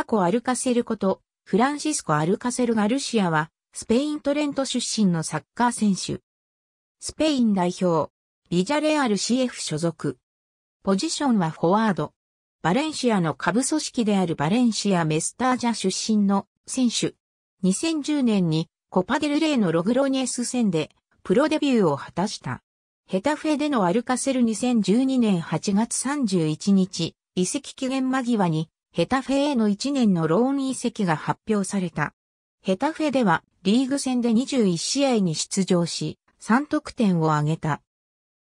パコ・アルカセルこと、フランシスコ・アルカセル・ガルシアは、スペイン・トレント出身のサッカー選手。スペイン代表、ビジャレアル CF 所属。ポジションはフォワード。バレンシアの下部組織であるバレンシア・メスタージャ出身の選手。2010年にコパデルレイのログロニエス戦でプロデビューを果たした。ヘタフェでのアルカセル2012年8月31日、移籍期限間際にヘタフェへの1年のローン移籍が発表された。ヘタフェではリーグ戦で21試合に出場し、3得点を挙げた。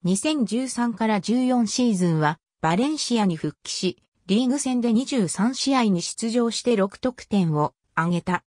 2013から14シーズンはバレンシアに復帰し、リーグ戦で23試合に出場して6得点を挙げた。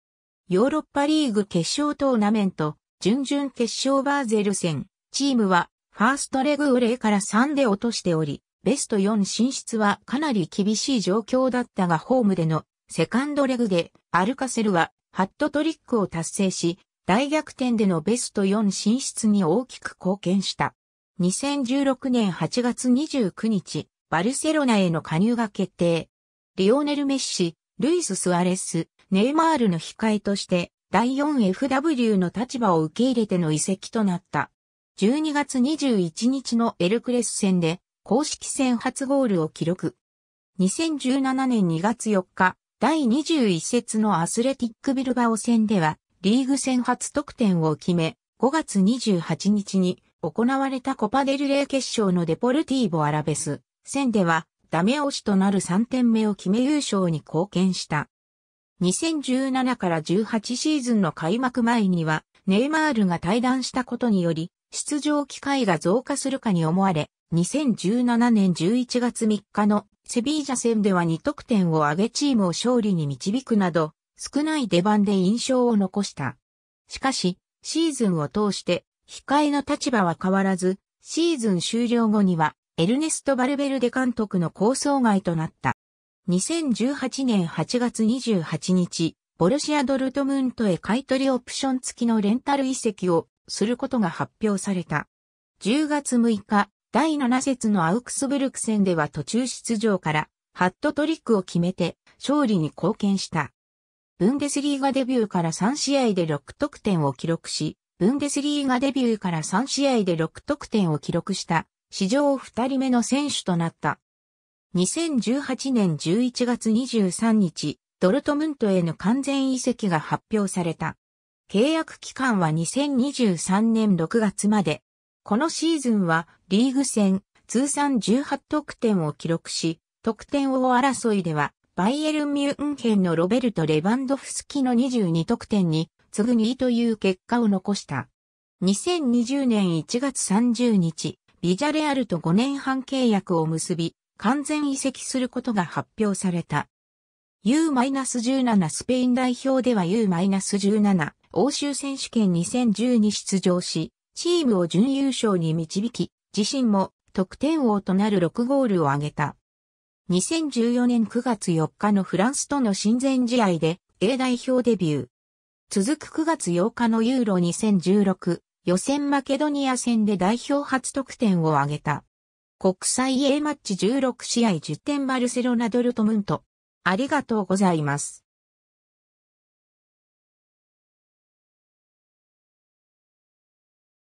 ヨーロッパリーグ決勝トーナメント、準々決勝バーゼル戦、チームはファーストレグを0から3で落としており、ベスト4進出はかなり厳しい状況だったがホームでのセカンドレグでアルカセルはハットトリックを達成し、大逆転でのベスト4進出に大きく貢献した。2016年8月29日、バルセロナへの加入が決定。リオネル・メッシ、ルイス・スアレス、ネイマールの控えとして、第 4FW の立場を受け入れての移籍となった。12月21日のエルクレス戦で、公式戦初ゴールを記録。2017年2月4日、第21節のアスレティックビルバオ戦では、リーグ戦初得点を決め、5月28日に行われたコパデルレー決勝のデポルティーボアラベス戦では、ダメ押しとなる3点目を決め優勝に貢献した。2017から18シーズンの開幕前には、ネイマールが退団したことにより、出場機会が増加するかに思われ、2017年11月3日のセビージャ戦では2得点を挙げチームを勝利に導くなど、少ない出番で印象を残した。しかし、シーズンを通して、控えの立場は変わらず、シーズン終了後には、エルネスト・バルベルデ監督の構想外となった。2018年8月28日、ボルシア・ドルトムントへ買取オプション付きのレンタル移籍をすることが発表された。10月6日、第7節のアウクスブルク戦では途中出場からハットトリックを決めて勝利に貢献した。ブンデスリーガデビューから3試合で6得点を記録し、ブンデスリーガデビューから3試合で6得点を記録した史上2人目の選手となった。2018年11月23日、ドルトムントへの完全移籍が発表された。契約期間は2023年6月まで。このシーズンはリーグ戦通算18得点を記録し、得点王争いではバイエルン・ミュンヘンのロベルト・レバンドフスキの22得点に次ぐ2位という結果を残した。2020年1月30日、ビジャレアルと5年半契約を結び、完全移籍することが発表された。U-17 スペイン代表では U-17 欧州選手権2010に出場し、チームを準優勝に導き、自身も得点王となる6ゴールを挙げた。2014年9月4日のフランスとの親善試合で A 代表デビュー。続く9月8日のユーロ2016予選マケドニア戦で代表初得点を挙げた。国際 A マッチ16試合10点バルセロナドルトムント。ありがとうございます。